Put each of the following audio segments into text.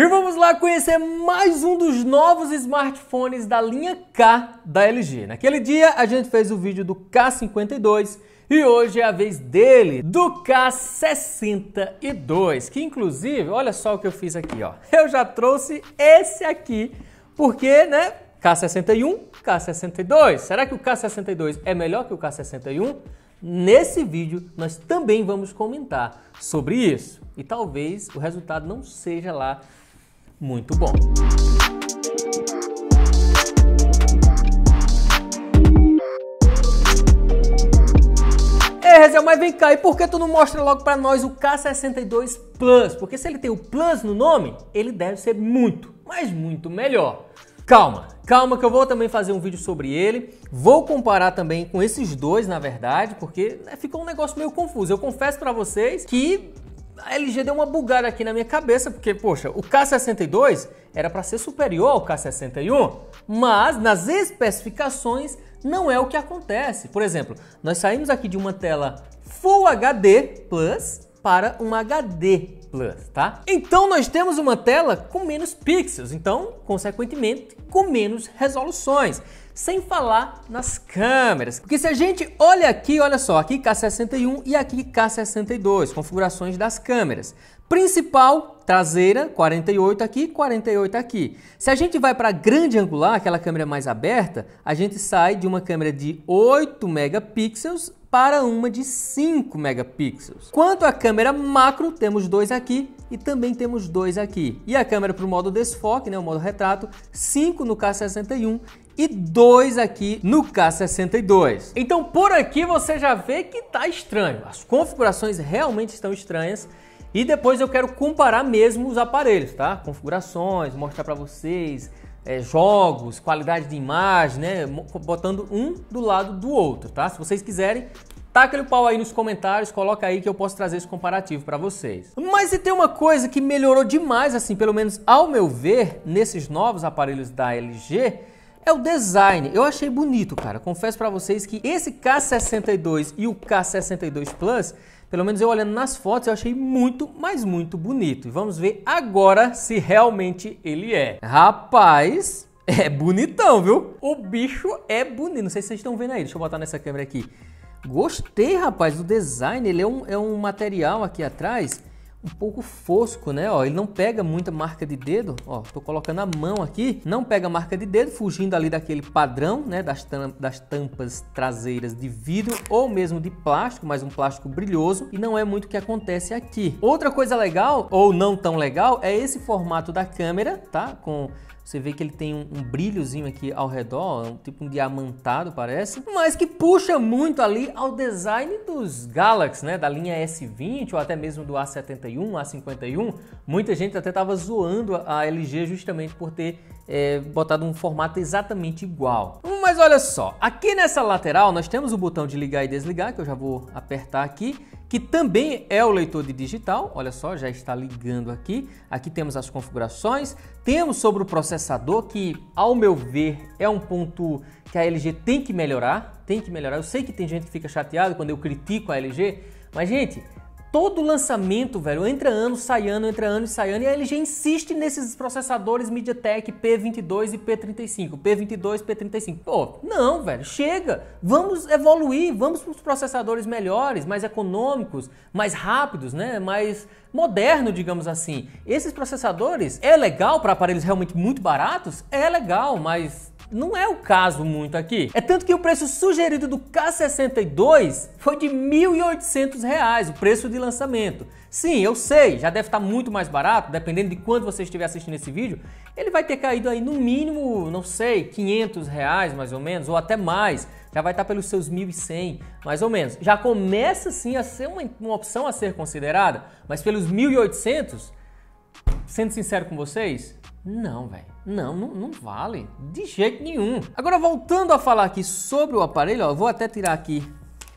E vamos lá conhecer mais um dos novos smartphones da linha K da LG. Naquele dia a gente fez o vídeo do K52 e hoje é a vez dele, do K62, que inclusive, olha só o que eu fiz aqui, ó. Eu já trouxe esse aqui porque, né, K61, K62. Será que o K62 é melhor que o K61? Nesse vídeo nós também vamos comentar sobre isso e talvez o resultado não seja lá muito bom. É, Rezel, mas vem cá, e por que tu não mostra logo para nós o K62 Plus? Porque se ele tem o Plus no nome, ele deve ser muito, mas muito melhor. Calma, calma que eu vou também fazer um vídeo sobre ele. Vou comparar também com esses dois, na verdade, porque né, ficou um negócio meio confuso. Eu confesso para vocês que a LG deu uma bugada aqui na minha cabeça, porque, poxa, o K62 era para ser superior ao K61, mas nas especificações não é o que acontece. Por exemplo, nós saímos aqui de uma tela Full HD Plus para uma HD Plus, tá? Então nós temos uma tela com menos pixels, então, consequentemente, com menos resoluções sem falar nas câmeras. Porque se a gente olha aqui, olha só, aqui K61 e aqui K62, configurações das câmeras. Principal, traseira, 48 aqui, 48 aqui. Se a gente vai para grande angular, aquela câmera mais aberta, a gente sai de uma câmera de 8 megapixels para uma de 5 megapixels. Quanto à câmera macro, temos dois aqui e também temos dois aqui. E a câmera para o modo desfoque, né, o modo retrato, 5 no K61 e dois aqui no K62. Então por aqui você já vê que tá estranho, as configurações realmente estão estranhas e depois eu quero comparar mesmo os aparelhos, tá? Configurações, mostrar para vocês é, jogos, qualidade de imagem, né? Botando um do lado do outro, tá? Se vocês quiserem, Taca tá o pau aí nos comentários, coloca aí que eu posso trazer esse comparativo para vocês. Mas e tem uma coisa que melhorou demais, assim, pelo menos ao meu ver, nesses novos aparelhos da LG, é o design. Eu achei bonito, cara. Confesso para vocês que esse K62 e o K62 Plus, pelo menos eu olhando nas fotos, eu achei muito, mas muito bonito. E vamos ver agora se realmente ele é. Rapaz, é bonitão, viu? O bicho é bonito. Não sei se vocês estão vendo aí. Deixa eu botar nessa câmera aqui. Gostei, rapaz, do design. Ele é um, é um material aqui atrás um pouco fosco, né? Ó, ele não pega muita marca de dedo, ó, tô colocando a mão aqui, não pega marca de dedo, fugindo ali daquele padrão, né, das, tam das tampas traseiras de vidro ou mesmo de plástico, mas um plástico brilhoso, e não é muito o que acontece aqui. Outra coisa legal, ou não tão legal, é esse formato da câmera, tá? Com você vê que ele tem um, um, brilhozinho aqui ao redor, um tipo um diamantado parece, mas que puxa muito ali ao design dos Galaxy, né? Da linha S20 ou até mesmo do A71, A51. Muita gente até estava zoando a LG justamente por ter é, botado um formato exatamente igual. Mas olha só, aqui nessa lateral nós temos o botão de ligar e desligar, que eu já vou apertar aqui, que também é o leitor de digital. Olha só, já está ligando aqui. Aqui temos as configurações, temos sobre o processador, que ao meu ver é um ponto que a LG tem que melhorar, tem que melhorar. Eu sei que tem gente que fica chateado quando eu critico a LG, mas gente, todo lançamento, velho, entra ano, sai ano, entra ano e sai ano, e a LG insiste nesses processadores MediaTek P22 e P35, P22, P35. Pô, não, velho, chega. Vamos evoluir, vamos para os processadores melhores, mais econômicos, mais rápidos, né? Mais moderno, digamos assim. Esses processadores é legal para aparelhos realmente muito baratos, é legal, mas não é o caso muito aqui. É tanto que o preço sugerido do K62 foi de R$ 1.800, reais, o preço de lançamento. Sim, eu sei, já deve estar muito mais barato, dependendo de quando você estiver assistindo esse vídeo, ele vai ter caído aí no mínimo, não sei, 500 reais mais ou menos, ou até mais, já vai estar pelos seus 1.100, mais ou menos. Já começa sim a ser uma, uma opção a ser considerada, mas pelos 1.800, sendo sincero com vocês, não, velho. Não, não, não, vale. De jeito nenhum. Agora, voltando a falar aqui sobre o aparelho, ó, eu vou até tirar aqui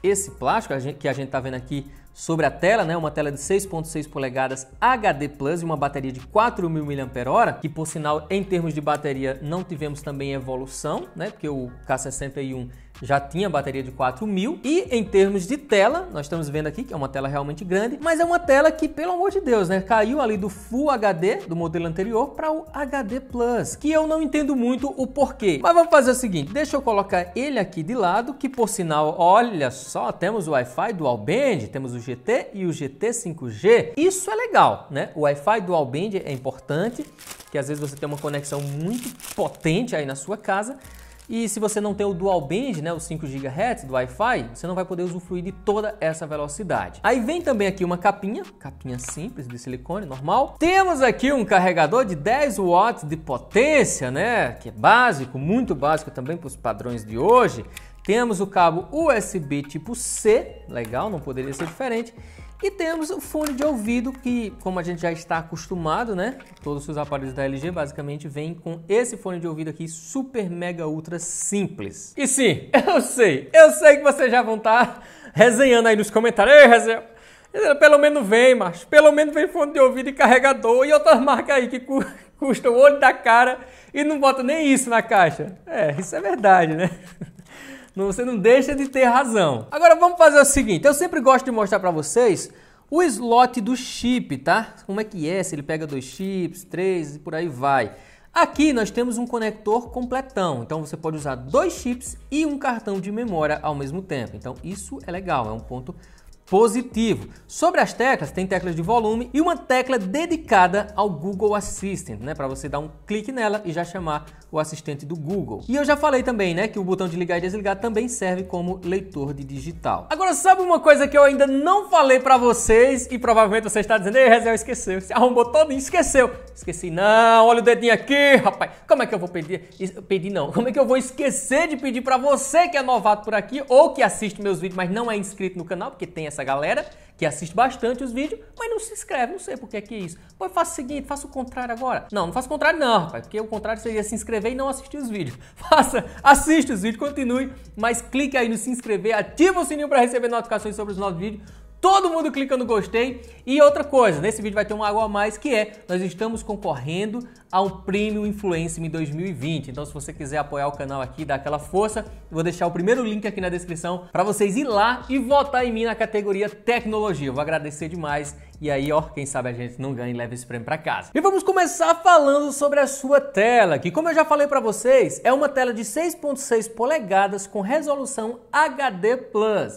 esse plástico que a gente tá vendo aqui sobre a tela, né? Uma tela de 6.6 polegadas HD Plus e uma bateria de 4.000 mAh, que por sinal, em termos de bateria, não tivemos também evolução, né? Porque o K61 já tinha bateria de 4000 e em termos de tela, nós estamos vendo aqui que é uma tela realmente grande, mas é uma tela que, pelo amor de Deus, né, caiu ali do Full HD do modelo anterior para o HD Plus, que eu não entendo muito o porquê. Mas vamos fazer o seguinte, deixa eu colocar ele aqui de lado, que por sinal, olha só, temos o Wi-Fi Dual Band, temos o GT e o GT 5G. Isso é legal, né? O Wi-Fi Dual Band é importante, que às vezes você tem uma conexão muito potente aí na sua casa, e se você não tem o dual band, né, os 5 GHz do Wi-Fi, você não vai poder usufruir de toda essa velocidade. Aí vem também aqui uma capinha, capinha simples de silicone, normal. Temos aqui um carregador de 10 watts de potência, né, que é básico, muito básico também para os padrões de hoje. Temos o cabo USB tipo C, legal, não poderia ser diferente. E temos o fone de ouvido que, como a gente já está acostumado, né? Todos os aparelhos da LG basicamente vêm com esse fone de ouvido aqui super mega ultra simples. E sim, eu sei, eu sei que vocês já vão estar tá resenhando aí nos comentários. Ei, resenha, pelo menos vem, macho. Pelo menos vem fone de ouvido e carregador e outras marcas aí que cu custam o olho da cara e não bota nem isso na caixa. É, isso é verdade, né? você não deixa de ter razão. Agora vamos fazer o seguinte, eu sempre gosto de mostrar para vocês o slot do chip, tá? Como é que é, se ele pega dois chips, três e por aí vai. Aqui nós temos um conector completão, então você pode usar dois chips e um cartão de memória ao mesmo tempo. Então isso é legal, é um ponto positivo. Sobre as teclas, tem teclas de volume e uma tecla dedicada ao Google Assistant, né, para você dar um clique nela e já chamar o assistente do Google. E eu já falei também, né, que o botão de ligar e desligar também serve como leitor de digital. Agora, sabe uma coisa que eu ainda não falei para vocês e provavelmente você está dizendo, ei, Rezel, esqueceu, se arrombou todo e esqueceu. Esqueci, não, olha o dedinho aqui, rapaz, como é que eu vou pedir? Pedir não, como é que eu vou esquecer de pedir para você que é novato por aqui ou que assiste meus vídeos, mas não é inscrito no canal, porque tem essa essa galera que assiste bastante os vídeos, mas não se inscreve, não sei por que é isso. Pô, faça o seguinte, faça o contrário agora. Não, não faça o contrário não, rapaz, porque o contrário seria se inscrever e não assistir os vídeos. Faça, assista os vídeos, continue, mas clique aí no se inscrever, ativa o sininho para receber notificações sobre os novos vídeos, todo mundo clica no gostei. E outra coisa, nesse vídeo vai ter uma água a mais que é, nós estamos concorrendo a um Prêmio Influencer em 2020. Então se você quiser apoiar o canal aqui, dar aquela força, vou deixar o primeiro link aqui na descrição para vocês ir lá e votar em mim na categoria tecnologia. Eu vou agradecer demais e aí, ó, quem sabe a gente não ganha e leva esse prêmio para casa. E vamos começar falando sobre a sua tela, que como eu já falei para vocês, é uma tela de 6.6 polegadas com resolução HD+.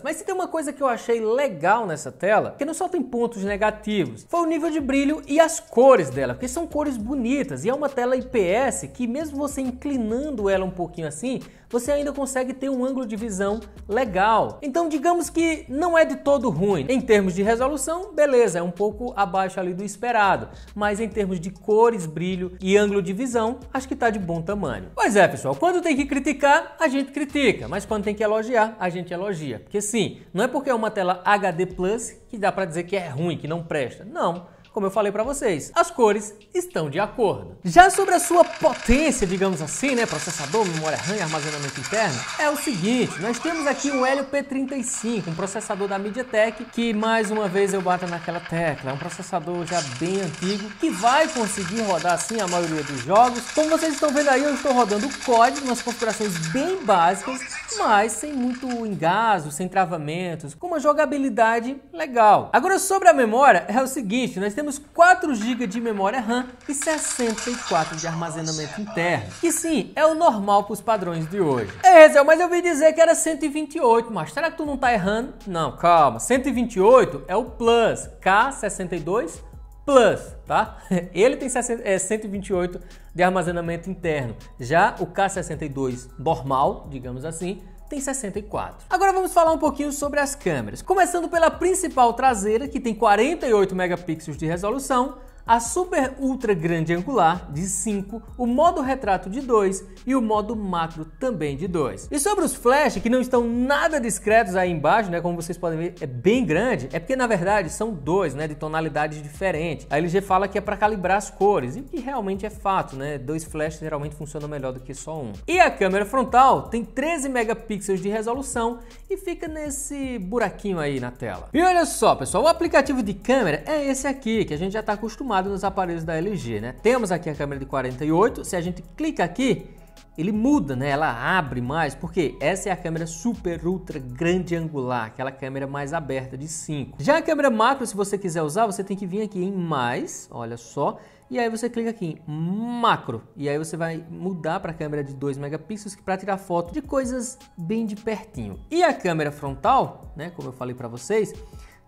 Mas se tem uma coisa que eu achei legal nessa tela, que não só tem pontos negativos, foi o nível de brilho e as cores dela, porque são cores bonitas e é uma tela IPS que mesmo você inclinando ela um pouquinho assim, você ainda consegue ter um ângulo de visão legal. Então digamos que não é de todo ruim. Em termos de resolução, beleza, é um pouco abaixo ali do esperado, mas em termos de cores, brilho e ângulo de visão, acho que está de bom tamanho. Pois é, pessoal, quando tem que criticar, a gente critica, mas quando tem que elogiar, a gente elogia. Porque sim, não é porque é uma tela HD Plus que dá para dizer que é ruim, que não presta. Não como eu falei para vocês, as cores estão de acordo. Já sobre a sua potência, digamos assim, né, processador, memória RAM e armazenamento interno, é o seguinte, nós temos aqui um Helio P35, um processador da MediaTek, que mais uma vez eu bato naquela tecla, é um processador já bem antigo, que vai conseguir rodar assim a maioria dos jogos. Como vocês estão vendo aí, eu estou rodando código, umas configurações bem básicas, mas sem muito engaso, sem travamentos, com uma jogabilidade legal. Agora sobre a memória, é o seguinte, nós temos temos 4 GB de memória RAM e 64 de armazenamento interno, que sim, é o normal para os padrões de hoje. É, Zé, mas eu ouvi dizer que era 128, mas será que tu não está errando? Não, calma, 128 é o Plus K62 Plus, tá? Ele tem 128 é, de armazenamento interno. Já o K62 normal, digamos assim, tem 64. Agora vamos falar um pouquinho sobre as câmeras, começando pela principal traseira, que tem 48 megapixels de resolução, a super ultra grande angular de 5, o modo retrato de 2 e o modo macro também de 2. E sobre os flash que não estão nada discretos aí embaixo, né, como vocês podem ver, é bem grande, é porque na verdade são dois, né, de tonalidades diferentes. A LG fala que é para calibrar as cores, e que realmente é fato, né? Dois flashes geralmente funcionam melhor do que só um. E a câmera frontal tem 13 megapixels de resolução e fica nesse buraquinho aí na tela. E olha só, pessoal, o aplicativo de câmera é esse aqui, que a gente já está acostumado acostumado nos aparelhos da LG, né? Temos aqui a câmera de 48, se a gente clica aqui, ele muda, né? Ela abre mais, porque essa é a câmera super ultra grande angular, aquela câmera mais aberta de 5. Já a câmera macro, se você quiser usar, você tem que vir aqui em mais, olha só, e aí você clica aqui em macro, e aí você vai mudar para a câmera de 2 megapixels para tirar foto de coisas bem de pertinho. E a câmera frontal, né, como eu falei para vocês,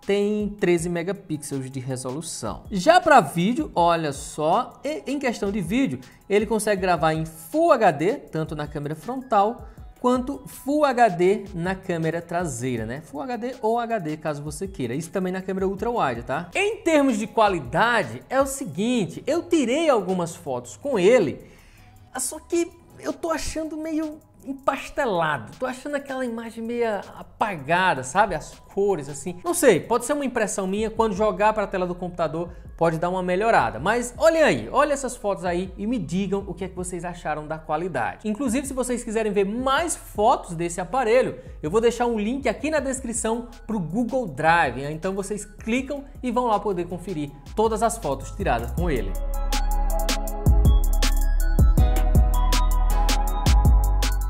tem 13 megapixels de resolução. Já para vídeo, olha só, em questão de vídeo, ele consegue gravar em Full HD, tanto na câmera frontal quanto Full HD na câmera traseira, né? Full HD ou HD, caso você queira. Isso também na câmera ultra wide, tá? Em termos de qualidade, é o seguinte, eu tirei algumas fotos com ele, só que eu tô achando meio empastelado. Tô achando aquela imagem meio apagada, sabe? As cores assim. Não sei, pode ser uma impressão minha, quando jogar para a tela do computador pode dar uma melhorada. Mas olhem aí, olhem essas fotos aí e me digam o que é que vocês acharam da qualidade. Inclusive, se vocês quiserem ver mais fotos desse aparelho, eu vou deixar um link aqui na descrição para o Google Drive. Então vocês clicam e vão lá poder conferir todas as fotos tiradas com ele.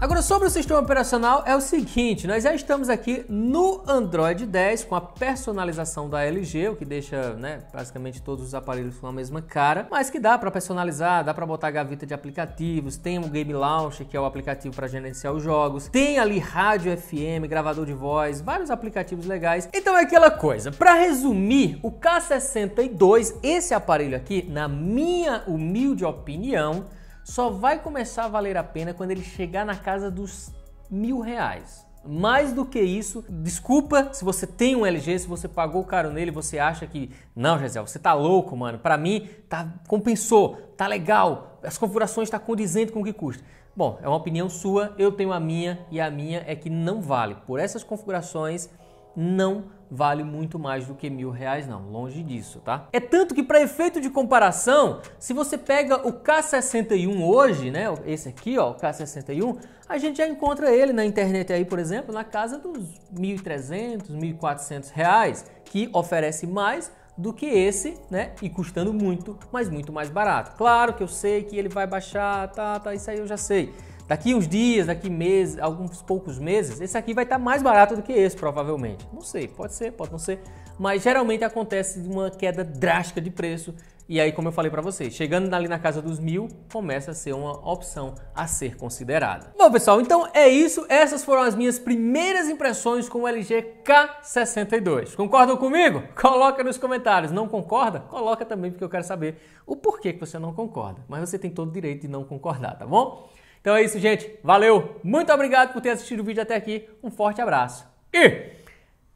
Agora, sobre o sistema operacional, é o seguinte: nós já estamos aqui no Android 10 com a personalização da LG, o que deixa né, basicamente todos os aparelhos com a mesma cara, mas que dá para personalizar, dá para botar gaveta de aplicativos, tem o Game Launcher, que é o aplicativo para gerenciar os jogos, tem ali rádio FM, gravador de voz, vários aplicativos legais. Então é aquela coisa. Para resumir, o K62, esse aparelho aqui, na minha humilde opinião, só vai começar a valer a pena quando ele chegar na casa dos mil reais. Mais do que isso, desculpa se você tem um LG, se você pagou caro nele, você acha que não, Gisele, você tá louco, mano. Para mim, tá compensou, tá legal, as configurações tá condizendo com o que custa. Bom, é uma opinião sua, eu tenho a minha e a minha é que não vale. Por essas configurações não vale muito mais do que mil reais, não. Longe disso, tá? É tanto que, para efeito de comparação, se você pega o K61 hoje, né? Esse aqui, ó, o K61, a gente já encontra ele na internet aí, por exemplo, na casa dos 1.300, 1.400 reais, que oferece mais do que esse, né? E custando muito, mas muito mais barato. Claro que eu sei que ele vai baixar, tá, tá, isso aí eu já sei. Daqui uns dias, daqui meses, alguns poucos meses, esse aqui vai estar tá mais barato do que esse, provavelmente. Não sei, pode ser, pode não ser. Mas geralmente acontece uma queda drástica de preço. E aí, como eu falei para vocês, chegando ali na casa dos mil, começa a ser uma opção a ser considerada. Bom, pessoal, então é isso. Essas foram as minhas primeiras impressões com o LG K62. Concordam comigo? Coloca nos comentários. Não concorda? Coloca também, porque eu quero saber o porquê que você não concorda. Mas você tem todo o direito de não concordar, tá bom? Então é isso, gente. Valeu. Muito obrigado por ter assistido o vídeo até aqui. Um forte abraço. E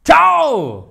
tchau!